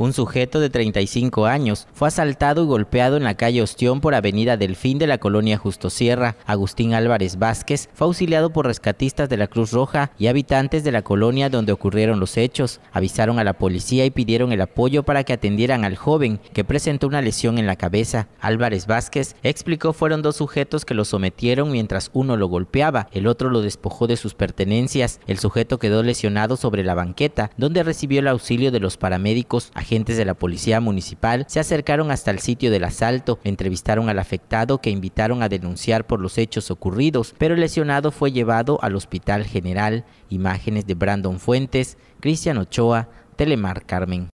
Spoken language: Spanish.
Un sujeto de 35 años fue asaltado y golpeado en la calle Ostión por Avenida Delfín de la colonia Justo Sierra. Agustín Álvarez Vázquez fue auxiliado por rescatistas de la Cruz Roja y habitantes de la colonia donde ocurrieron los hechos. Avisaron a la policía y pidieron el apoyo para que atendieran al joven que presentó una lesión en la cabeza. Álvarez Vázquez explicó fueron dos sujetos que lo sometieron mientras uno lo golpeaba, el otro lo despojó de sus pertenencias. El sujeto quedó lesionado sobre la banqueta donde recibió el auxilio de los paramédicos. Agentes de la Policía Municipal se acercaron hasta el sitio del asalto, entrevistaron al afectado que invitaron a denunciar por los hechos ocurridos, pero el lesionado fue llevado al Hospital General. Imágenes de Brandon Fuentes, Cristian Ochoa, Telemar Carmen.